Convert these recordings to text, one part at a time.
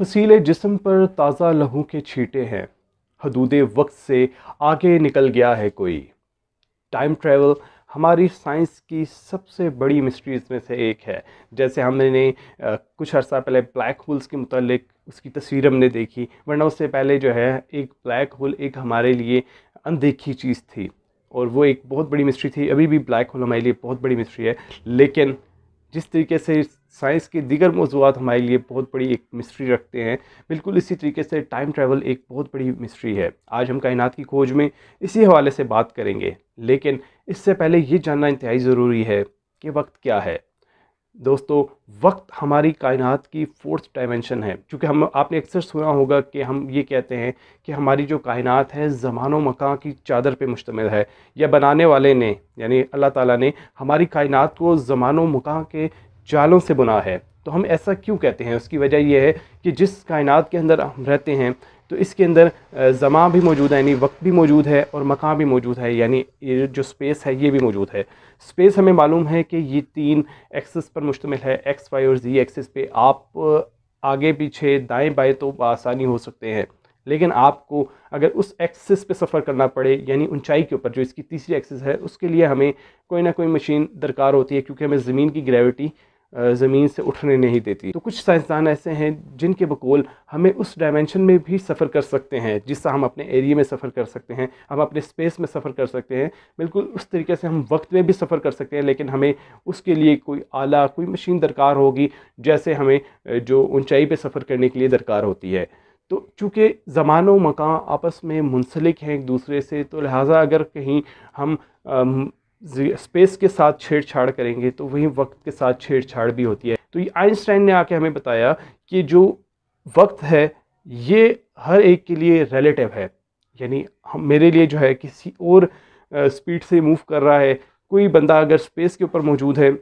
फसीले जिस्म पर ताज़ा लहू के छीटे हैं हदूद वक्त से आगे निकल गया है कोई टाइम ट्रैवल हमारी साइंस की सबसे बड़ी मिस्ट्रीज़ में से एक है जैसे हमने कुछ अर्सा पहले ब्लैक होल्स के मतलब उसकी तस्वीर हमने देखी वरना उससे पहले जो है एक ब्लैक होल एक हमारे लिए अनदेखी चीज़ थी और वो एक बहुत बड़ी मिस्ट्री थी अभी भी ब्लैक होल हमारे लिए बहुत बड़ी मिस्ट्री है लेकिन जिस तरीके से साइंस के दिगर मौजूद हमारे लिए बहुत बड़ी एक मिस्ट्री रखते हैं बिल्कुल इसी तरीके से टाइम ट्रैवल एक बहुत बड़ी मिस्ट्री है आज हम कायनात की खोज में इसी हवाले से बात करेंगे लेकिन इससे पहले ये जानना इंतहाई ज़रूरी है कि वक्त क्या है दोस्तों वक्त हमारी कायनात की फोर्थ डायमेंशन है क्योंकि हम आपने अक्सर सुना होगा कि हम ये कहते हैं कि हमारी जो कायनात है ज़मानो मकान की चादर पे मुश्तमिल है या बनाने वाले ने यानी अल्लाह ताला ने हमारी कायनात को ज़मानो मकान के जालों से बुना है तो हम ऐसा क्यों कहते हैं उसकी वजह यह है कि जिस कायनात के अंदर हम रहते हैं तो इसके अंदर जमा भी मौजूद है यानी वक्त भी मौजूद है और मकान भी मौजूद है यानी ये जो स्पेस है ये भी मौजूद है स्पेस हमें मालूम है कि ये तीन एक्सेस पर मुश्तमिल है एक्स वाई और जी एक्सेस पे आप आगे पीछे दाएं बाएं तो आसानी हो सकते हैं लेकिन आपको अगर उस एक्सेस पे सफ़र करना पड़े यानी ऊंचाई के ऊपर जो इसकी तीसरी एक्सेस है उसके लिए हमें कोई ना कोई मशीन दरकार होती है क्योंकि हमें ज़मीन की ग्रेविटी ज़मीन से उठने नहीं देती तो कुछ साइंसदान ऐसे हैं जिनके बकौल हमें उस डायमेंशन में भी सफ़र कर सकते हैं जिससे हम अपने एरिए में सफ़र कर सकते हैं हम अपने स्पेस में सफ़र कर सकते हैं बिल्कुल उस तरीके से हम वक्त में भी सफ़र कर सकते हैं लेकिन हमें उसके लिए कोई आला कोई मशीन दरकार होगी जैसे हमें जो ऊंचाई पर सफ़र करने के लिए दरकार होती है तो चूँकि ज़मान मकान आपस में मुंसलिक हैं एक दूसरे से तो लिहाजा अगर कहीं हम स्पेस के साथ छेड़छाड़ करेंगे तो वहीं वक्त के साथ छेड़छाड़ भी होती है तो ये आइंस्टाइन ने आके हमें बताया कि जो वक्त है ये हर एक के लिए रिलेटिव है यानी हम मेरे लिए जो है किसी और स्पीड से मूव कर रहा है कोई बंदा अगर स्पेस के ऊपर मौजूद है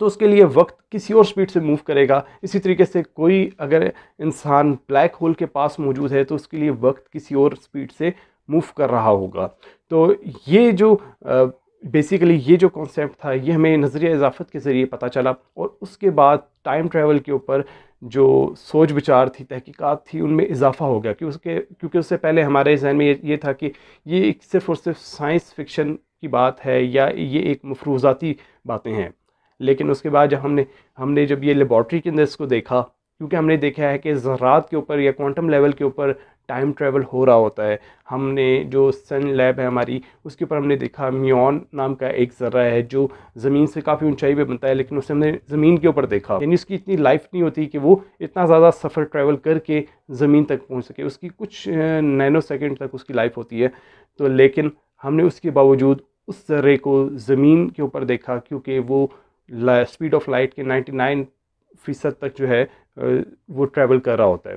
तो उसके लिए वक्त किसी और स्पीड से मूव करेगा इसी तरीके से कोई अगर इंसान ब्लैक होल के पास मौजूद है तो उसके लिए वक्त किसी और स्पीड से मूव कर रहा होगा तो ये जो बेसिकली ये जो कॉन्सेप्ट था ये हमें नज़रिया इजाफत के ज़रिए पता चला और उसके बाद टाइम ट्रैवल के ऊपर जो सोच विचार थी तहकीकात थी उनमें इजाफा हो गया कि उसके क्योंकि उससे पहले हमारे जहन में ये, था कि ये एक सिर्फ़ और सिर्फ साइंस फिक्शन की बात है या ये एक मफरूज़ाती बातें हैं लेकिन उसके बाद जब हमने हमने जब ये लेबॉर्ट्री के अंदर इसको देखा क्योंकि हमने देखा है कि ज़रात के ऊपर या क्वांटम लेवल के ऊपर टाइम ट्रैवल हो रहा होता है हमने जो सन लैब है हमारी उसके ऊपर हमने देखा मियोन नाम का एक ज़र्रा है जो ज़मीन से काफ़ी ऊंचाई पे बनता है लेकिन उसे हमने ज़मीन के ऊपर देखा यानी उसकी इतनी लाइफ नहीं होती कि वो इतना ज़्यादा सफ़र ट्रैवल करके ज़मीन तक पहुँच सके उसकी कुछ नैनो सेकेंड तक उसकी लाइफ होती है तो लेकिन हमने उसके बावजूद उस ज़र्रे को ज़मीन के ऊपर देखा क्योंकि वो स्पीड ऑफ लाइट के 99 फ़ीसद तक जो है वो ट्रैवल कर रहा होता है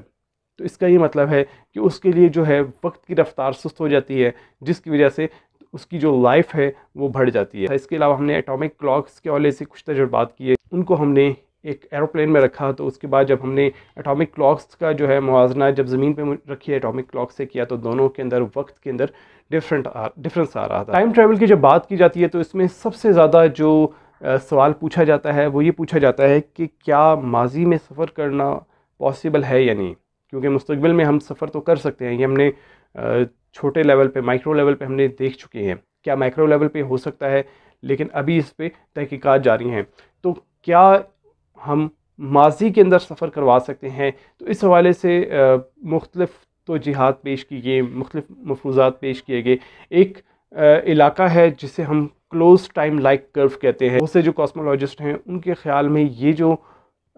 तो इसका ये मतलब है कि उसके लिए जो है वक्त की रफ्तार सुस्त हो जाती है जिसकी वजह से उसकी जो लाइफ है वो बढ़ जाती है इसके अलावा हमने एटॉमिक क्लॉक्स के हवाले से कुछ तजुर्बात किए उनको हमने एक एरोप्लेन में रखा तो उसके बाद जब हमने एटॉमिक क्लॉक्स का जो है मुजना जब ज़मीन पे रखी एटॉमिक क्लॉक से किया तो दोनों के अंदर वक्त के अंदर डिफरेंट आ डिफरेंस आ रहा था टाइम ट्रैवल की जब बात की जाती है तो इसमें सबसे ज़्यादा जो आ, सवाल पूछा जाता है वो ये पूछा जाता है कि क्या माजी में सफ़र करना पॉसिबल है या नहीं क्योंकि मुस्तबिल में हम सफ़र तो कर सकते हैं ये हमने छोटे लेवल पे माइक्रो लेवल पे हमने देख चुके हैं क्या माइक्रो लेवल पे हो सकता है लेकिन अभी इस पर तहकीकत जारी हैं तो क्या हम माजी के अंदर सफ़र करवा सकते हैं तो इस हवाले से मुख्तलफ़ तो जिहाद पेश की गए मुख्तफ मफरूजात पेश किए गए एक इलाका है जिसे हम क्लोज टाइम लाइक कर्व कहते हैं उससे जो कॉस्मोलॉजिस्ट हैं उनके ख्याल में ये जो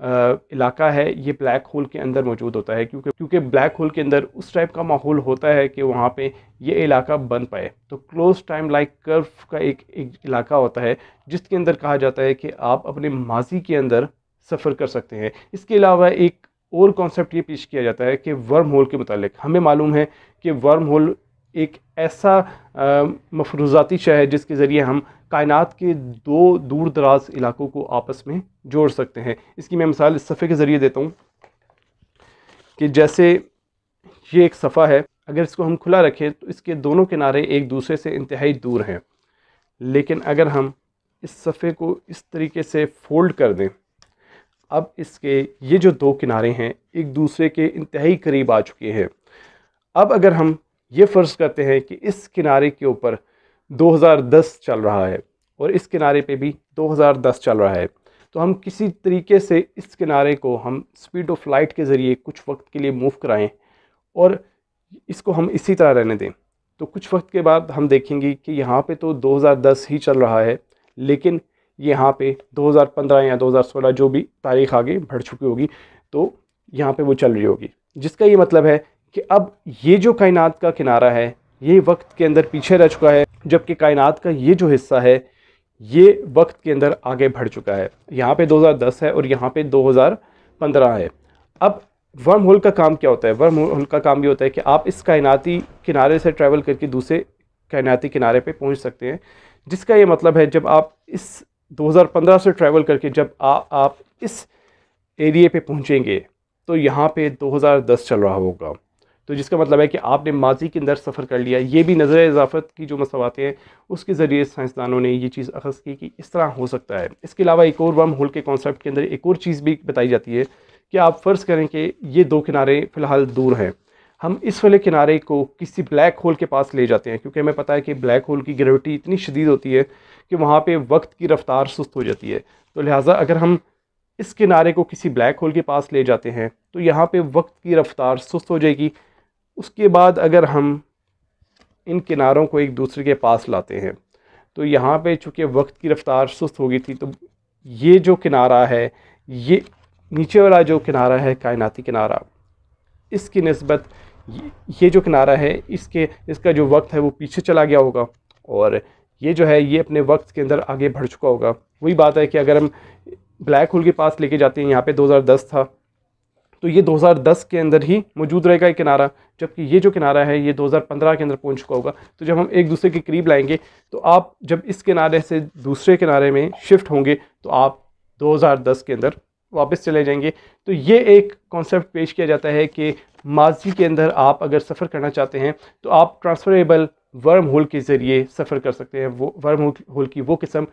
इलाका है ये ब्लैक होल के अंदर मौजूद होता है क्योंकि क्योंकि ब्लैक होल के अंदर उस टाइप का माहौल होता है कि वहाँ पे ये इलाका बन पाए तो क्लोज टाइम लाइक कर्व का एक, एक इलाका होता है जिसके अंदर कहा जाता है कि आप अपने माजी के अंदर सफ़र कर सकते हैं इसके अलावा एक और कॉन्सेप्ट ये पेश किया जाता है कि वर्म होल के मतलब हमें मालूम है कि वर्म होल एक ऐसा मफरूज़ाती शह है जिसके ज़रिए हम कायनात के दो दूर दराज इलाकों को आपस में जोड़ सकते हैं इसकी मैं मिसाल इस सफ़े के ज़रिए देता हूँ कि जैसे ये एक सफ़ा है अगर इसको हम खुला रखें तो इसके दोनों किनारे एक दूसरे से इंतहाई दूर हैं लेकिन अगर हम इस सफ़े को इस तरीके से फोल्ड कर दें अब इसके ये जो दो किनारे हैं एक दूसरे के इंतहाई करीब आ चुके हैं अब अगर हम ये फ़र्ज़ करते हैं कि इस किनारे के ऊपर 2010 चल रहा है और इस किनारे पे भी 2010 चल रहा है तो हम किसी तरीके से इस किनारे को हम स्पीड ऑफ लाइट के ज़रिए कुछ वक्त के लिए मूव कराएं और इसको हम इसी तरह रहने दें तो कुछ वक्त के बाद हम देखेंगे कि यहाँ पे तो 2010 ही चल रहा है लेकिन यहाँ पे 2015 या 2016 जो भी तारीख आगे बढ़ चुकी होगी तो यहाँ पे वो चल रही होगी जिसका ये मतलब है कि अब ये जो कायनात का किनारा है ये वक्त के अंदर पीछे रह चुका है जबकि कायनात का ये जो हिस्सा है ये वक्त के अंदर आगे बढ़ चुका है यहाँ पे 2010 है और यहाँ पे 2015 है अब वर्म होल का काम क्या होता है वर्म होल का काम ये होता है कि आप इस कायनाती किनारे से ट्रैवल करके दूसरे कायनाती किनारे पे पहुँच सकते हैं जिसका ये मतलब है जब आप इस 2015 से ट्रैवल करके जब आ, आप इस एरिए पे पहुँचेंगे तो यहाँ पे 2010 चल रहा होगा तो जिसका मतलब है कि आपने माजी के अंदर सफ़र कर लिया ये भी नज़र इजाफत की जो मसवातें हैं उसके ज़रिए साइंसदानों ने ये चीज़ अखज़ की कि इस तरह हो सकता है इसके अलावा एक और वम होल के कॉन्सेप्ट के अंदर एक और चीज़ भी बताई जाती है कि आप फ़र्ज़ करें कि ये दो किनारे फ़िलहाल दूर हैं हम इस वाले किनारे को किसी ब्लैक होल के पास ले जाते हैं क्योंकि हमें पता है कि ब्लैक होल की ग्रेविटी इतनी शदीद होती है कि वहाँ पर वक्त की रफ़्तार सुस्त हो जाती है तो लिहाजा अगर हम इस किनारे को किसी ब्लैक होल के पास ले जाते हैं तो यहाँ पर वक्त की रफ़्तार सुस्त हो जाएगी उसके बाद अगर हम इन किनारों को एक दूसरे के पास लाते हैं तो यहाँ पे चूँकि वक्त की रफ़्तार सुस्त हो गई थी तो ये जो किनारा है ये नीचे वाला जो किनारा है कायनाती किनारा इसकी नस्बत ये जो किनारा है इसके इसका जो वक्त है वो पीछे चला गया होगा और ये जो है ये अपने वक्त के अंदर आगे बढ़ चुका होगा वही बात है कि अगर हम ब्लैक होल के पास लेके जाते हैं यहाँ पे 2010 था तो ये 2010 के अंदर ही मौजूद रहेगा ये किनारा जबकि ये जो किनारा है ये 2015 के अंदर पहुंच चुका होगा तो जब हम एक दूसरे के करीब लाएंगे तो आप जब इस किनारे से दूसरे किनारे में शिफ्ट होंगे तो आप 2010 के अंदर वापस चले जाएंगे तो ये एक कॉन्सेप्ट पेश किया जाता है कि माजी के अंदर आप अगर सफ़र करना चाहते हैं तो आप ट्रांसफरेबल वर्म होल के ज़रिए सफ़र कर सकते हैं वो वर्म होल की वो किस्म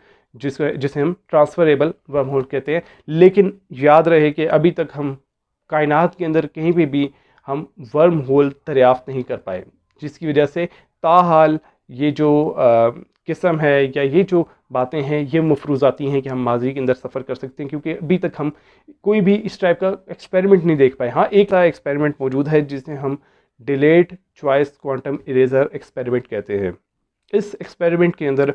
जिस जिसे हम ट्रांसफरेबल वर्म होल कहते हैं लेकिन याद रहे कि अभी तक हम कायनात के अंदर कहीं पर भी हम वर्म होल दरियाफ़त नहीं कर पाए जिसकी वजह से ताहाल ये जो किस्म है या ये जो बातें हैं ये मफरूज आती हैं कि हम माजी के अंदर सफ़र कर सकते हैं क्योंकि अभी तक हम कोई भी इस टाइप का एक्सपेरिमेंट नहीं देख पाए हाँ एक एक्सपेरिमेंट मौजूद है जिसे हम delayed choice quantum eraser experiment कहते हैं इस एक्सपेरिमेंट के अंदर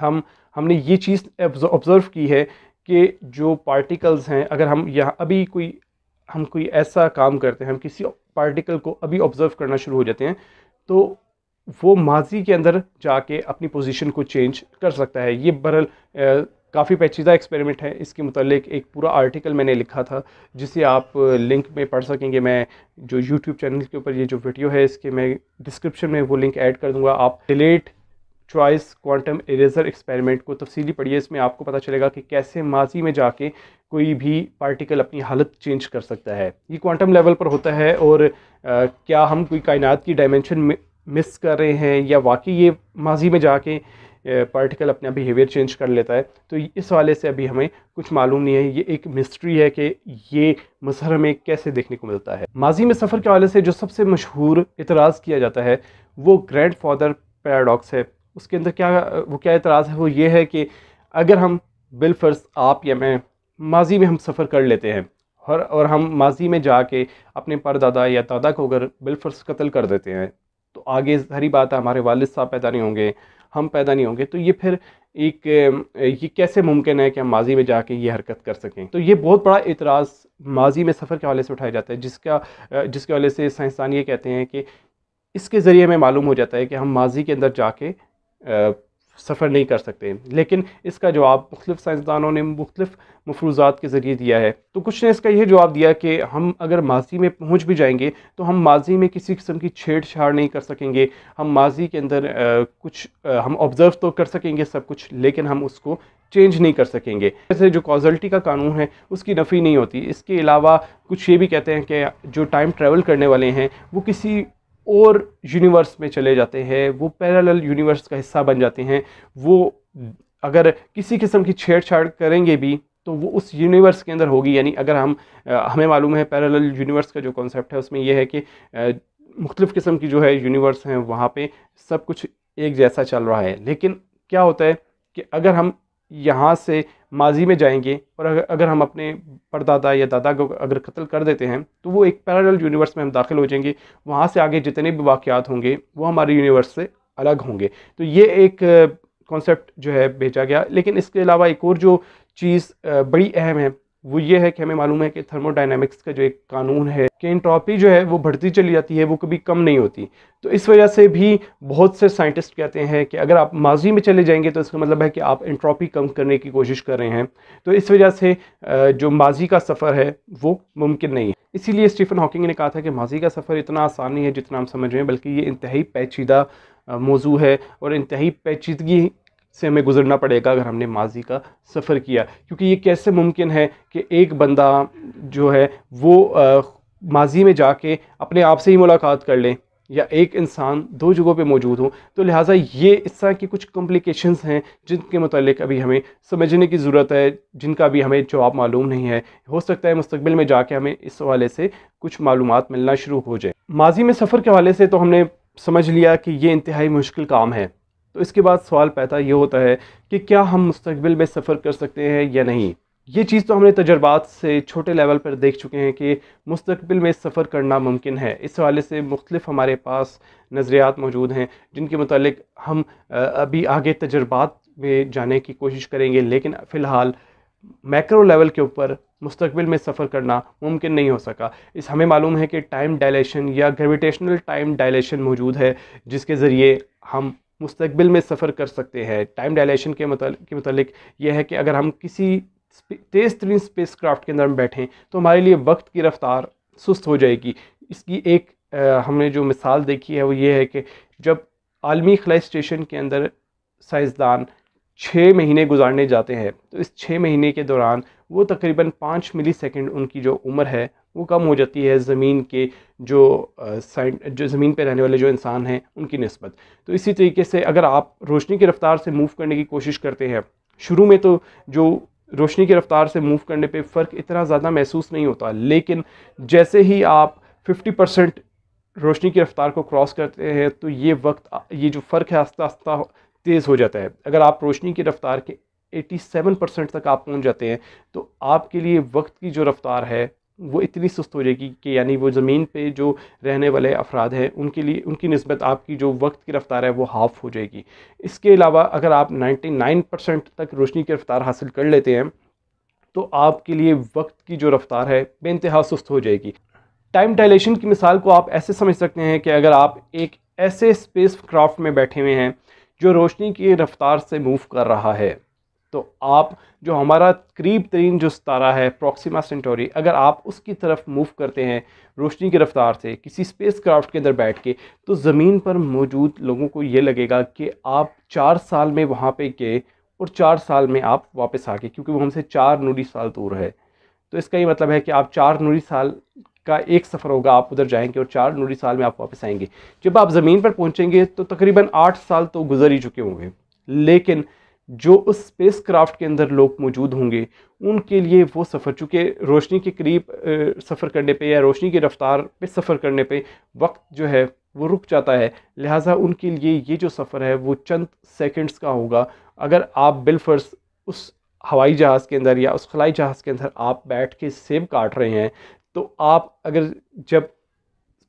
हम हमने ये चीज़ ऑब्ज़र्व की है कि जो पार्टिकल्स हैं अगर हम यहाँ अभी कोई हम कोई ऐसा काम करते हैं हम किसी पार्टिकल को अभी ऑब्ज़र्व करना शुरू हो जाते हैं तो वो माजी के अंदर जाके अपनी पोजीशन को चेंज कर सकता है ये बरल काफ़ी पेचीदा एक्सपेरिमेंट है इसके मतलब एक पूरा आर्टिकल मैंने लिखा था जिसे आप लिंक में पढ़ सकेंगे मैं जो यूट्यूब चैनल के ऊपर ये जो वीडियो है इसके मैं डिस्क्रिप्शन में वो लिंक ऐड कर दूंगा आप delayed choice quantum eraser experiment को तफसीली पढ़िए इसमें आपको पता चलेगा कि कैसे माजी में जाके कोई भी पार्टिकल अपनी हालत चेंज कर सकता है ये क्वांटम लेवल पर होता है और आ, क्या हम कोई कायनात की डायमेंशन मिस कर रहे हैं या वाकई ये माजी में जाके पार्टिकल अपना बिहेवियर चेंज कर लेता है तो इस वाले से अभी हमें कुछ मालूम नहीं है ये एक मिस्ट्री है कि ये मसर हमें कैसे देखने को मिलता है माजी में सफ़र के हवाले से जो सबसे मशहूर इतराज़ किया जाता है वो ग्रैंड फादर पैराडॉक्स है उसके अंदर क्या वो क्या एतराज़ है वो ये है कि अगर हम बिलफर्स आप या मैं माजी में हम सफ़र कर लेते हैं और और हम माजी में जाके अपने परदादा या दादा को अगर बिलफर्स कत्ल कर देते हैं तो आगे हरी बात है हमारे वालद साहब पैदा नहीं होंगे हम पैदा नहीं होंगे तो ये फिर एक ये कैसे मुमकिन है कि हम माजी में जाके ये हरकत कर सकें तो ये बहुत बड़ा एतराज़ माजी में सफ़र के हवाले से उठाया जाता है जिसका जिसके हवाले से साइंसदान ये कहते हैं कि इसके ज़रिए हमें मालूम हो जाता है कि हम माजी के अंदर जाके सफ़र नहीं कर सकते लेकिन इसका जवाब मुख्तफ साइंसदानों ने मुख्तफ मफरूज़ात के ज़रिए दिया है तो कुछ ने इसका यह जवाब दिया कि हम अगर माजी में पहुँच भी जाएंगे तो हम माजी में किसी किस्म की छेड़छाड़ नहीं कर सकेंगे हम माजी के अंदर आ, कुछ आ, हम ऑब्ज़र्व तो कर सकेंगे सब कुछ लेकिन हम उसको चेंज नहीं कर सकेंगे जैसे जो कॉजल्टी का कानून है उसकी नफ़ी नहीं होती इसके अलावा कुछ ये भी कहते हैं कि जो टाइम ट्रैवल करने वाले हैं वो किसी और यूनिवर्स में चले जाते हैं वो पैरेलल यूनिवर्स का हिस्सा बन जाते हैं वो अगर किसी किस्म की छेड़छाड़ करेंगे भी तो वो उस यूनिवर्स के अंदर होगी यानी अगर हम आ, हमें मालूम है पैरेलल यूनिवर्स का जो कॉन्सेप्ट है उसमें यह है कि मुख्तलिफ़ किस्म की जो है यूनिवर्स हैं वहाँ पे सब कुछ एक जैसा चल रहा है लेकिन क्या होता है कि अगर हम यहाँ से माजी में जाएंगे और अगर हम अपने परदादा या दादा को अगर कत्ल कर देते हैं तो वो एक पैरल यूनिवर्स में हम दाखिल हो जाएंगे वहाँ से आगे जितने भी वाक़ात होंगे वो हमारे यूनिवर्स से अलग होंगे तो ये एक कॉन्सेप्ट जो है भेजा गया लेकिन इसके अलावा एक और जो चीज़ बड़ी अहम है वो ये है कि हमें मालूम है कि थर्मोडाइनमिक्स का जो एक कानून है कि एंट्रॉपी जो है वो बढ़ती चली जाती है वो कभी कम नहीं होती तो इस वजह से भी बहुत से साइंटिस्ट कहते हैं कि अगर आप माजी में चले जाएंगे तो इसका मतलब है कि आप एंट्रॉपी कम करने की कोशिश कर रहे हैं तो इस वजह से जो माजी का सफ़र है वो मुमकिन नहीं है इसीलिए स्टीफन हॉकिंग ने कहा था कि माजी का सफ़र इतना आसान नहीं है जितना हम समझ रहे हैं बल्कि ये इंतहाई पैचीदा मौजू है और इंतहाई पैचीदगी से हमें गुजरना पड़ेगा अगर हमने माजी का सफ़र किया क्योंकि ये कैसे मुमकिन है कि एक बंदा जो है वो आ, माजी में जाके अपने आप से ही मुलाकात कर लें या एक इंसान दो जगहों पे मौजूद हो तो लिहाजा ये इस तरह की कुछ कॉम्प्लिकेशंस हैं जिनके मतलब अभी हमें समझने की ज़रूरत है जिनका अभी हमें जवाब मालूम नहीं है हो सकता है मुस्तबिल में जाके हमें इस हवाले से कुछ मालूम मिलना शुरू हो जाए माजी में सफ़र के हवाले से तो हमने समझ लिया कि ये इंतहाई मुश्किल काम है तो इसके बाद सवाल पैदा ये होता है कि क्या हम मुस्तबिल में सफ़र कर सकते हैं या नहीं ये चीज़ तो हमने तजर्बात से छोटे लेवल पर देख चुके हैं कि मुस्तबिल में सफ़र करना मुमकिन है इस हवाले से मुख्तफ हमारे पास नज़रियात मौजूद हैं जिनके मतलब हम अभी आगे तजर्बात में जाने की कोशिश करेंगे लेकिन फ़िलहाल मैक्रो लेवल के ऊपर मुस्तबिल में सफ़र करना मुमकिन नहीं हो सका इस हमें मालूम है कि टाइम डायलेशन या ग्रेविटेशनल टाइम डायलेशन मौजूद है जिसके ज़रिए हम मुस्तबिल में सफ़र कर सकते हैं टाइम डायलेशन के मतलब के मतलब यह है कि अगर हम किसी तेज़ तरीन स्पेस क्राफ्ट के अंदर हम बैठें तो हमारे लिए वक्त की रफ्तार सुस्त हो जाएगी इसकी एक आ, हमने जो मिसाल देखी है वो ये है कि जब आलमी खलाई स्टेशन के अंदर साइंसदान छः महीने गुजारने जाते हैं तो इस छः महीने के दौरान वो तकरीबन पाँच मिली सेकेंड उनकी जो उम्र है वो कम हो जाती है ज़मीन के जो साइड जो ज़मीन पर रहने वाले जो इंसान हैं उनकी नस्बत तो इसी तरीके से अगर आप रोशनी की रफ़्तार से मूव करने की कोशिश करते हैं शुरू में तो जो रोशनी की रफ़्तार से मूव करने पे फ़र्क इतना ज़्यादा महसूस नहीं होता लेकिन जैसे ही आप 50 परसेंट रोशनी की रफ़्तार को क्रॉस करते हैं तो ये वक्त ये जो फ़र्क है आस्ता आस्ता तेज़ हो जाता है अगर आप रोशनी की रफ़्तार के 87 परसेंट तक आप पहुंच जाते हैं तो आपके लिए वक्त की जो रफ़्तार है वो इतनी सुस्त हो जाएगी कि यानी वो ज़मीन पे जो रहने वाले अफराद हैं उनके लिए उनकी नस्बत आपकी जो वक्त की रफ़्तार है वो हाफ़ हो जाएगी इसके अलावा अगर आप 99 परसेंट तक रोशनी की रफ़्तार हासिल कर लेते हैं तो आपके लिए वक्त की जो रफ़्तार है बेानतहा सुस्त हो जाएगी टाइम डायलेशन की मिसाल को आप ऐसे समझ सकते हैं कि अगर आप एक ऐसे स्पेस क्राफ्ट में बैठे हुए हैं जो रोशनी की रफ़्तार से मूव कर रहा है तो आप जो हमारा करीब तरीन जो सतारा है प्रोक्सीमा सेंटोरी अगर आप उसकी तरफ मूव करते हैं रोशनी की रफ़्तार से किसी स्पेस क्राफ्ट के अंदर बैठ के तो ज़मीन पर मौजूद लोगों को ये लगेगा कि आप चार साल में वहाँ पे गए और चार साल में आप वापस आ गए क्योंकि वो हमसे चार नूरी साल दूर है तो इसका ये मतलब है कि आप चार नूरी साल का एक सफ़र होगा आप उधर जाएंगे और चार नूरी साल में आप वापस आएंगे जब आप ज़मीन पर पहुँचेंगे तो तकरीबन आठ साल तो गुजर ही चुके होंगे लेकिन जो उस स्पेस क्राफ्ट के अंदर लोग मौजूद होंगे उनके लिए वो सफ़र चूँकि रोशनी के करीब सफ़र करने पे या रोशनी की रफ़्तार पे सफ़र करने पे वक्त जो है वो रुक जाता है लिहाजा उनके लिए ये जो सफ़र है वो चंद सेकंड्स का होगा अगर आप बिलफर्स उस हवाई जहाज़ के अंदर या उस खलाई जहाज़ के अंदर आप बैठ के सेब काट रहे हैं तो आप अगर जब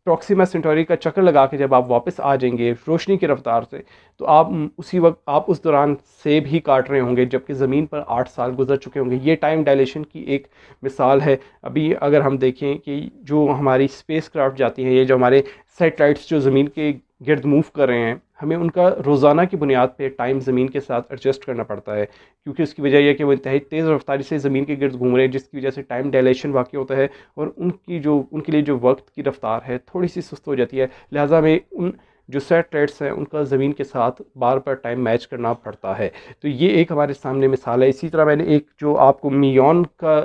प्रॉक्सिमा सेंटोरी का चक्कर लगा के जब आप वापस आ जाएंगे रोशनी की रफ्तार से तो आप उसी वक्त आप उस दौरान सेब ही काट रहे होंगे जबकि ज़मीन पर आठ साल गुजर चुके होंगे ये टाइम डायलेशन की एक मिसाल है अभी अगर हम देखें कि जो हमारी स्पेस क्राफ्ट जाती हैं ये जो हमारे सेटेलाइट्स जो ज़मीन के गर्द मूव कर रहे हैं हमें उनका रोज़ाना की बुनियाद पे टाइम ज़मीन के साथ एडजस्ट करना पड़ता है क्योंकि उसकी वजह यह कि वो इंतहाई तेज़ रफ्तारी से ज़मीन के गर्द घूम रहे हैं जिसकी वजह से टाइम डायलेशन वाक़ होता है और उनकी जो उनके लिए जो वक्त की रफ्तार है थोड़ी सी सुस्त हो जाती है लिहाजा हमें उन जो सेट रेट्स हैं उनका ज़मीन के साथ बार बार टाइम मैच करना पड़ता है तो ये एक हमारे सामने मिसाल है इसी तरह मैंने एक जो आपको मियोन का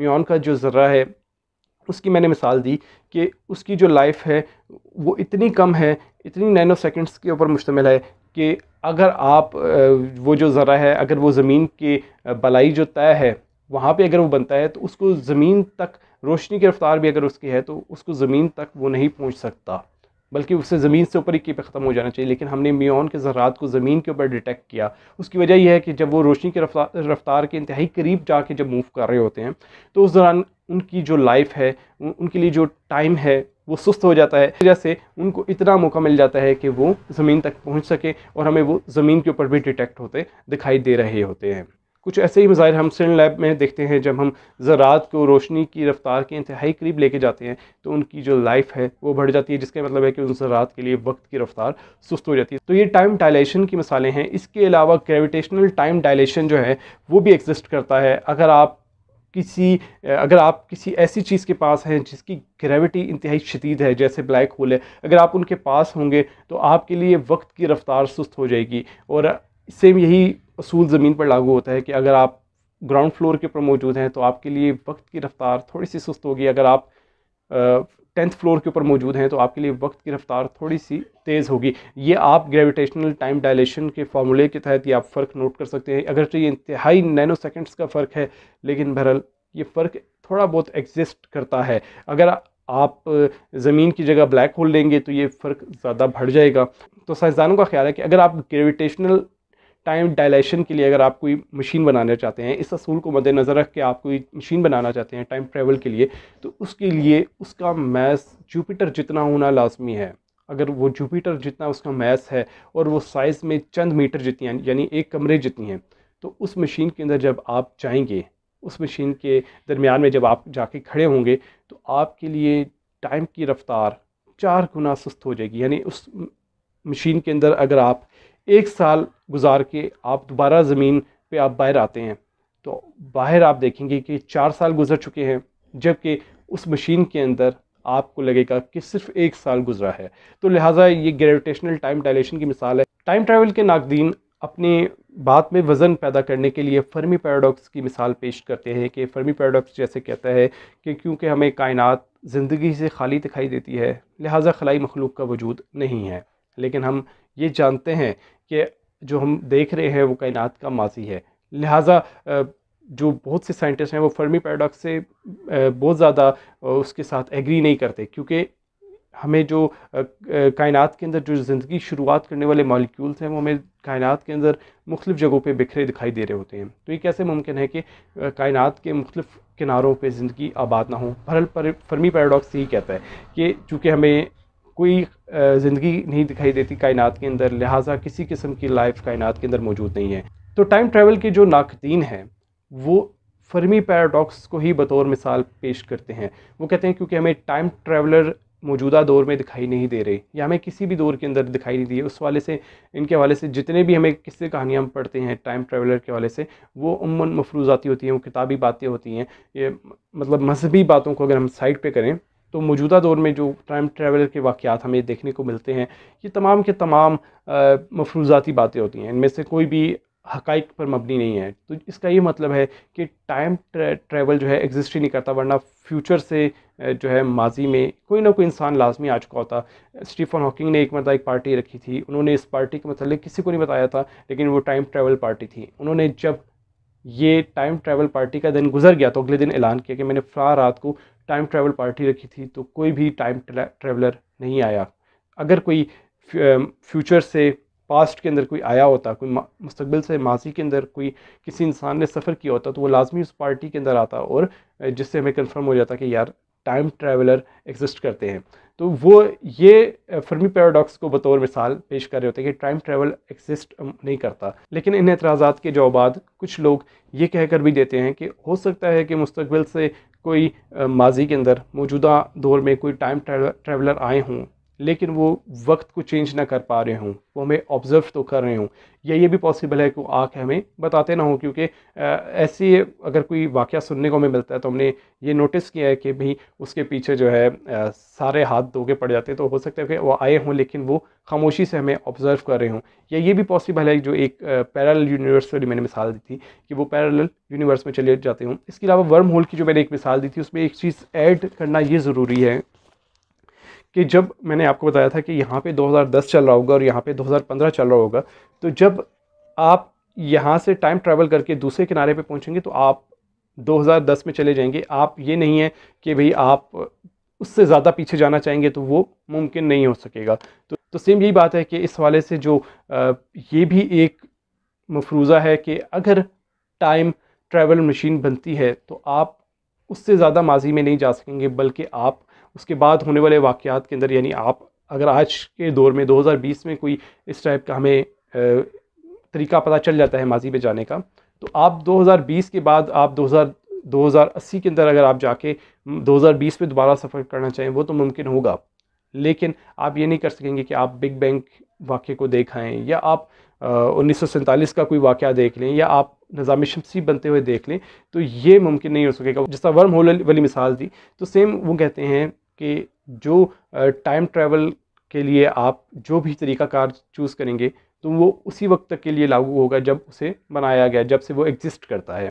मियोन का जो ज़र्रा है उसकी मैंने मिसाल दी कि उसकी जो लाइफ है वो इतनी कम है इतनी नैनो सेकेंड्स के ऊपर मुश्तमिल है कि अगर आप वो जो ज़रा है अगर वो ज़मीन के बलाई जो तय है वहाँ पे अगर वो बनता है तो उसको ज़मीन तक रोशनी की रफ़्तार भी अगर उसकी है तो उसको ज़मीन तक वो नहीं पहुँच सकता बल्कि उससे ज़मीन से ऊपर ही कीपे ख़त्म हो जाना चाहिए लेकिन हमने मियोन के ज़रात को ज़मीन के ऊपर डिटेक्ट किया उसकी वजह यह है कि जब वो रोशनी की रफ्तार रफ्तार के इंतहाई करीब जाके जब मूव कर रहे होते हैं तो उस दौरान उनकी जो लाइफ है उनके लिए जो टाइम है वो सुस्त हो जाता है वजह से उनको इतना मौका मिल जाता है कि वो ज़मीन तक पहुंच सके और हमें वो ज़मीन के ऊपर भी डिटेक्ट होते दिखाई दे रहे होते हैं कुछ ऐसे ही मज़ाहिर हम सिंड लैब में देखते हैं जब हम ज़रात को रोशनी की रफ़्तार के इंतहाई करीब लेके जाते हैं तो उनकी जो लाइफ है वो बढ़ जाती है जिसका मतलब है कि उन ज़रात के लिए वक्त की रफ़्तार सुस्त हो जाती है तो ये टाइम डायलेशन की मिसालें हैं इसके अलावा ग्रेविटेशनल टाइम डायलेशन जो है वो भी एग्जिस्ट करता है अगर आप किसी अगर आप किसी ऐसी चीज़ के पास हैं जिसकी ग्रेविटी इंतहाई शदीद है जैसे ब्लैक होल है अगर आप उनके पास होंगे तो आपके लिए वक्त की रफ़्तार सुस्त हो जाएगी और सेम यही असूल ज़मीन पर लागू होता है कि अगर आप ग्राउंड फ्लोर के ऊपर मौजूद हैं तो आपके लिए वक्त की रफ़्तार थोड़ी सी सुस्त होगी अगर आप टेंथ फ्लोर के ऊपर मौजूद हैं तो आपके लिए वक्त की रफ्तार थोड़ी सी तेज़ होगी ये आप ग्रेविटेशनल टाइम डायलेशन के फार्मूले के तहत ये आप फ़र्क नोट कर सकते हैं अगर तो ये इंतहाई नैनो सेकेंड्स का फ़र्क है लेकिन बहरहाल ये फ़र्क थोड़ा बहुत एग्जिस्ट करता है अगर आप ज़मीन की जगह ब्लैक होल लेंगे तो ये फ़र्क ज़्यादा बढ़ जाएगा तो साइंसदानों का ख्याल है कि अगर आप ग्रेविटेशनल टाइम डायलेशन के लिए अगर आप कोई मशीन बनाना चाहते हैं इस असूल को मद्देनज़र रख के आप कोई मशीन बनाना चाहते हैं टाइम ट्रेवल के लिए तो उसके लिए उसका मैस जुपिटर जितना होना लाजमी है अगर वो जुपिटर जितना उसका मैस है और वो साइज़ में चंद मीटर जितनी हैं यानी एक कमरे जितनी हैं तो उस मशीन के अंदर जब आप जाएंगे उस मशीन के दरमियान में जब आप जाके खड़े होंगे तो आपके लिए टाइम की रफ़्तार चार गुना सुस्त हो जाएगी यानी उस मशीन के अंदर अगर आप एक साल गुजार के आप दोबारा ज़मीन पे आप बाहर आते हैं तो बाहर आप देखेंगे कि चार साल गुजर चुके हैं जबकि उस मशीन के अंदर आपको लगेगा कि सिर्फ एक साल गुजरा है तो लिहाजा ये ग्रेविटेशनल टाइम डायलेशन की मिसाल है टाइम ट्रैवल के नाकदीन अपने बात में वज़न पैदा करने के लिए फर्मी पैराडॉक्स की मिसाल पेश करते हैं कि फर्मी पैराडॉक्स जैसे कहता है कि क्योंकि हमें कायनात ज़िंदगी से खाली दिखाई देती है लिहाजा खलाई मखलूक का वजूद नहीं है लेकिन हम ये जानते हैं कि जो हम देख रहे हैं वो कायनात का माजी है लिहाजा जो बहुत से साइंटिस्ट हैं वो फर्मी पैराडॉक्स से बहुत ज़्यादा उसके साथ एग्री नहीं करते क्योंकि हमें जो कायनात के अंदर जो ज़िंदगी शुरुआत करने वाले मॉलिक्यूल्स हैं वो हमें कायनात के अंदर मुख्तु जगहों पे बिखरे दिखाई दे रहे होते हैं तो ये कैसे मुमकिन है कि कायनात के मुख्तु किनारों पे ज़िंदगी आबाद ना हो भरल पर फर्मी पैराडॉक्स यही कहता है कि चूँकि हमें कोई ज़िंदगी नहीं दिखाई देती कायनात के अंदर लिहाजा किसी किस्म की लाइफ कायनात के अंदर मौजूद नहीं है तो टाइम ट्रैवल के जो नाकदीन हैं वो फर्मी पैराडॉक्स को ही बतौर मिसाल पेश करते हैं वो कहते हैं क्योंकि हमें टाइम ट्रैवलर मौजूदा दौर में दिखाई नहीं दे रहे या हमें किसी भी दौर के अंदर दिखाई नहीं दिए उस वाले से इनके हवाले से जितने भी हमें किस्से कहानियाँ हम पढ़ते हैं टाइम ट्रैवलर के हवाले से वो उमूमा मफरूजाती होती हैं वो किताबी बातें होती हैं ये मतलब मजहबी बातों को अगर हम साइड पर करें तो मौजूदा दौर में जो टाइम ट्रैवल के वाक़ात हमें देखने को मिलते हैं ये तमाम के तमाम मफरूज़ाती बातें होती हैं इनमें से कोई भी हकाइक पर मबनी नहीं है तो इसका ये मतलब है कि टाइम ट्रैवल जो है एग्जिस्ट ही नहीं करता वरना फ्यूचर से जो है माजी में कोई ना कोई इंसान लाजमी आ चुका होता स्टीफन हॉकिंग ने एक मरतबा एक पार्टी रखी थी उन्होंने इस पार्टी के मतलब किसी को नहीं बताया था लेकिन वो टाइम ट्रैवल पार्टी थी उन्होंने जब ये टाइम ट्रैवल पार्टी का दिन गुजर गया तो अगले दिन ऐलान किया कि मैंने फ्रा रात को टाइम ट्रैवल पार्टी रखी थी तो कोई भी टाइम ट्रैवलर नहीं आया अगर कोई फ्यूचर से पास्ट के अंदर कोई आया होता कोई मुस्तबिल से माजी के अंदर कोई किसी इंसान ने सफ़र किया होता तो वो लाजमी उस पार्टी के अंदर आता और जिससे हमें कंफर्म हो जाता कि यार टाइम ट्रैवलर एग्जिस्ट करते हैं तो वो ये फर्मी पैराडॉक्स को बतौर मिसाल पेश कर रहे होते हैं कि टाइम ट्रैवल एग्जिस्ट नहीं करता लेकिन इन एतराज़ा के जवाब कुछ लोग ये कहकर भी देते हैं कि हो सकता है कि मुस्तबिल से कोई माजी के अंदर मौजूदा दौर में कोई टाइम ट्रेवलर आए हों लेकिन वो वक्त को चेंज ना कर पा रहे हों वो हमें ऑब्ज़र्व तो कर रहे हों या ये भी पॉसिबल है कि आँख हमें बताते ना हों क्योंकि ऐसे अगर कोई वाक़ सुनने को हमें मिलता है तो हमने ये नोटिस किया है कि भाई उसके पीछे जो है आ, सारे हाथ के पड़ जाते हैं तो हो सकता है कि वो आए हों लेकिन वो खामोशी से हमें ऑब्ज़र्व कर रहे हों या ये भी पॉसिबल है जो एक पैरल यूनिवर्स वाली मैंने मिसाल दी थी कि वो पैरल यूनिवर्स में चले जाते हों इसके अलावा वर्म होल की जो मैंने एक मिसाल दी थी उसमें एक चीज़ ऐड करना ये ज़रूरी है कि जब मैंने आपको बताया था कि यहाँ पे 2010 चल रहा होगा और यहाँ पे 2015 चल रहा होगा तो जब आप यहाँ से टाइम ट्रैवल करके दूसरे किनारे पे पहुँचेंगे तो आप 2010 में चले जाएंगे आप ये नहीं है कि भाई आप उससे ज़्यादा पीछे जाना चाहेंगे तो वो मुमकिन नहीं हो सकेगा तो तो सेम यही बात है कि इस हवाले से जो ये भी एक मफरूज़ा है कि अगर टाइम ट्रैवल मशीन बनती है तो आप उससे ज़्यादा माजी में नहीं जा सकेंगे बल्कि आप उसके बाद होने वाले वाक़ात के अंदर यानी आप अगर आज के दौर में 2020 में कोई इस टाइप का हमें तरीका पता चल जाता है माजी में जाने का तो आप 2020 के बाद आप 2000 2080 के अंदर अगर आप जाके 2020 में दोबारा सफ़र करना चाहें वो तो मुमकिन होगा लेकिन आप ये नहीं कर सकेंगे कि आप बिग बैंग वाक़े को देखाएँ या आप उन्नीस का कोई वाक़ देख लें या आप निज़ाम शमसी बनते हुए देख लें तो ये मुमकिन नहीं हो सकेगा जिस वर्म होल वाली मिसाल दी तो सेम वो कहते हैं कि जो टाइम ट्रैवल के लिए आप जो भी तरीका कार चूज़ करेंगे तो वो उसी वक्त तक के लिए लागू होगा जब उसे बनाया गया जब से वो एग्जिस्ट करता है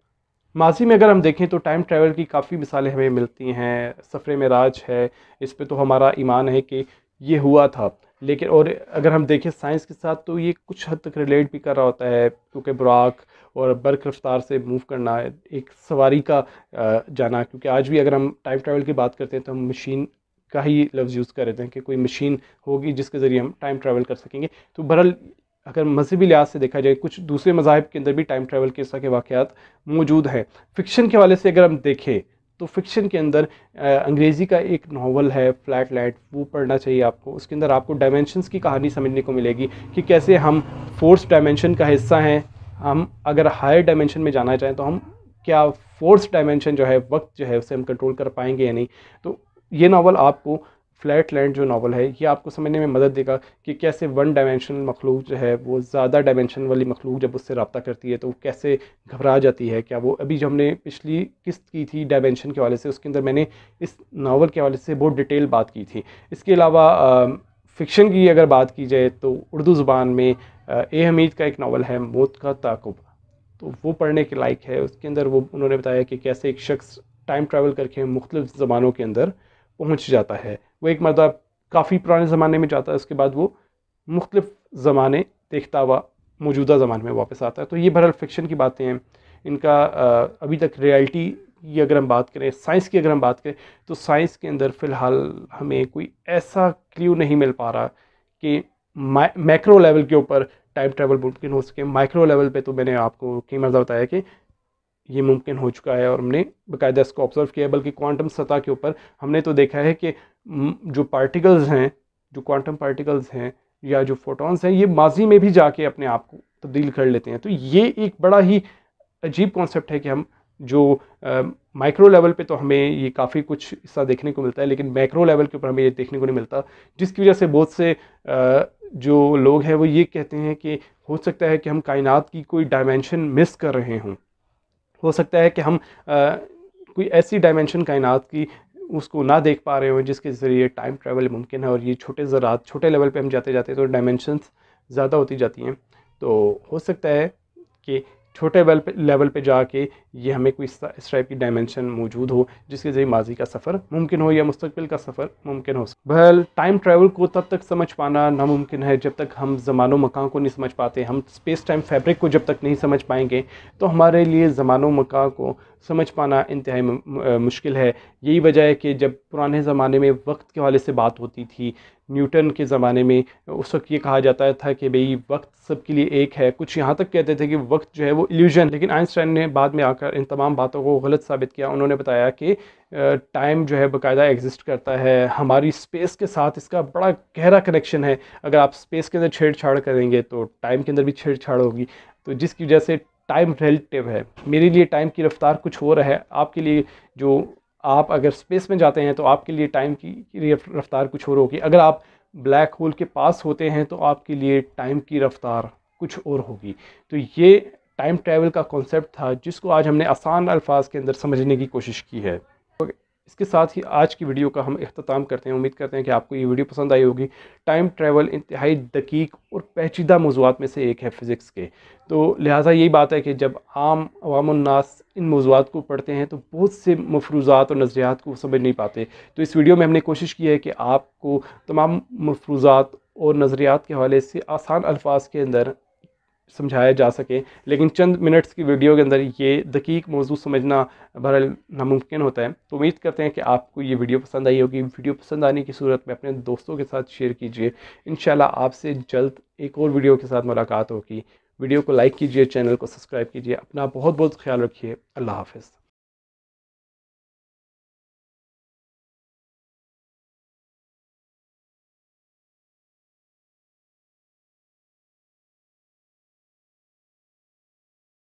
माजी में अगर हम देखें तो टाइम ट्रैवल की काफ़ी मिसालें हमें मिलती हैं सफ़र में राज है इस पर तो हमारा ईमान है कि ये हुआ था लेकिन और अगर हम देखें साइंस के साथ तो ये कुछ हद तक रिलेट भी कर रहा होता है क्योंकि बुराक और बर्क रफ्तार से मूव करना एक सवारी का जाना क्योंकि आज भी अगर हम टाइम ट्रैवल की बात करते हैं तो हम मशीन का ही लफ्ज़ यूज़ कर रहे थे कि कोई मशीन होगी जिसके ज़रिए हम टाइम ट्रैवल कर सकेंगे तो बहरल अगर मजहबी लिहाज से देखा जाए कुछ दूसरे मजाहब के अंदर भी टाइम ट्रैवल के इस के वाक़ात मौजूद हैं फ़िक्शन के हवाले से अगर हम देखें तो फिक्शन के अंदर अंग्रेज़ी का एक नावल है फ्लैट लाइट वो पढ़ना चाहिए आपको उसके अंदर आपको डायमेंशनस की कहानी समझने को मिलेगी कि कैसे हम फोर्थ डायमेंशन का हिस्सा हैं हम अगर हायर डायमेंशन में जाना चाहें तो हम क्या फोर्थ डायमेंशन जो है वक्त जो है उसे हम कंट्रोल कर पाएंगे या नहीं तो ये नावल आपको फ्लैट लैंड जो नावल है ये आपको समझने में मदद देगा कि कैसे वन डायमेंशनल मखलूक जो है वो ज़्यादा डायमेंशन वाली मखलूक जब उससे रबता करती है तो वो कैसे घबरा जाती है क्या वो अभी जो हमने पिछली किस्त की थी डायमेंशन के हवाले से उसके अंदर मैंने इस नावल के हवाले से बहुत डिटेल बात की थी इसके अलावा फ़िक्शन की अगर बात की जाए तो उर्दू ज़ुबान में ए हमीद का एक नावल है मौत का ताकुब तो वो पढ़ने के लायक है उसके अंदर वो उन्होंने बताया कि कैसे एक शख्स टाइम ट्रैवल करके मुख्तलिफ़ ज़बानों के अंदर पहुँच जाता है वो एक मरतबा काफ़ी पुराने ज़माने में जाता है उसके बाद वो मुख्तफ ज़माने देखता हुआ मौजूदा ज़माने में वापस आता है तो ये बहरहाल फिक्शन की बातें हैं इनका अभी तक रियलिटी की अगर हम बात करें साइंस की अगर हम बात करें तो साइंस के अंदर फ़िलहाल हमें कोई ऐसा क्ल्यू नहीं मिल पा रहा कि मैक्रो लेवल के ऊपर टाइम ट्रैवल मुमकिन हो सके माइक्रो लेवल पे तो मैंने आपको कई मर्जा बताया कि ये मुमकिन हो चुका है और हमने बकायदा इसको ऑब्जर्व किया है बल्कि क्वांटम सतह के ऊपर हमने तो देखा है कि जो पार्टिकल्स हैं जो क्वांटम पार्टिकल्स हैं या जो फोटॉन्स हैं ये माजी में भी जाके अपने आप को तब्दील कर लेते हैं तो ये एक बड़ा ही अजीब कॉन्सेप्ट है कि हम जो माइक्रो लेवल पे तो हमें ये काफ़ी कुछ हिस्सा देखने को मिलता है लेकिन माइक्रो लेवल के ऊपर हमें ये देखने को नहीं मिलता जिसकी वजह से बहुत से जो लोग हैं वो ये कहते हैं कि हो सकता है कि हम कायनात की कोई डायमेंशन मिस कर रहे हों हो सकता है कि हम आ, कोई ऐसी डायमेंशन कायनात की उसको ना देख पा रहे हो जिसके ज़रिए टाइम ट्रैवल मुमकिन है और ये छोटे ज़रात छोटे लेवल पे हम जाते जाते हैं तो डायमेंशन ज़्यादा होती जाती हैं तो हो सकता है कि छोटे लेवल पे जाके ये हमें कोई इस टाइप की डायमेंशन मौजूद हो जिसके जरिए माजी का सफ़र मुमकिन हो या मुस्तबिल का सफ़र मुमकिन हो बहल टाइम ट्रैवल को तब तक समझ पाना नामुमकिन है जब तक हम ज़मानो मकान को नहीं समझ पाते हम स्पेस टाइम फैब्रिक को जब तक नहीं समझ पाएंगे तो हमारे लिए ज़मानो मकान को समझ पाना इंतहाई मुश्किल है यही वजह है कि जब पुराने ज़माने में वक्त के हवाले से बात होती थी न्यूटन के ज़माने में उस वक्त ये कहा जाता था कि भाई वक्त सबके लिए एक है कुछ यहाँ तक कहते थे कि वक्त जो है वो इल्यूजन लेकिन आइंस्टाइन ने बाद में आकर इन तमाम बातों को गलत साबित किया उन्होंने बताया कि टाइम जो है बाकायदा एग्जिस्ट करता है हमारी स्पेस के साथ इसका बड़ा गहरा कनेक्शन है अगर आप स्पेस के अंदर छेड़छाड़ करेंगे तो टाइम के अंदर भी छेड़छाड़ होगी तो जिसकी वजह से टाइम रिलेटिव है मेरे लिए टाइम की रफ़्तार कुछ हो रहा है आपके लिए जो आप अगर स्पेस में जाते हैं तो आपके लिए टाइम की रफ़्तार कुछ और होगी अगर आप ब्लैक होल के पास होते हैं तो आपके लिए टाइम की रफ़्तार कुछ और होगी तो ये टाइम ट्रैवल का कॉन्सेप्ट था जिसको आज हमने आसान अल्फाज के अंदर समझने की कोशिश की है इसके साथ ही आज की वीडियो का हम अख्ताम करते हैं उम्मीद करते हैं कि आपको ये वीडियो पसंद आई होगी टाइम ट्रैवल इंतहाई दकीक और पेचीदा मौजूद में से एक है फ़िज़िक्स के तो लिहाजा यही बात है कि जब आम अवामनास इन मौजूद को पढ़ते हैं तो बहुत से मफरूज़ात और नज़रियात को समझ नहीं पाते तो इस वीडियो में हमने कोशिश की है कि आपको तमाम मफरूज़ात और नज़रियात के हवाले से आसान अल्फाज के अंदर समझाया जा सके लेकिन चंद मिनट्स की वीडियो के अंदर ये दकीक मौजू समझना बहरहाल नामुमकिन होता है तो उम्मीद करते हैं कि आपको ये वीडियो पसंद आई होगी वीडियो पसंद आने की सूरत में अपने दोस्तों के साथ शेयर कीजिए इन आपसे जल्द एक और वीडियो के साथ मुलाकात होगी वीडियो को लाइक कीजिए चैनल को सब्सक्राइब कीजिए अपना बहुत बहुत ख्याल रखिए अल्लाह हाफिज़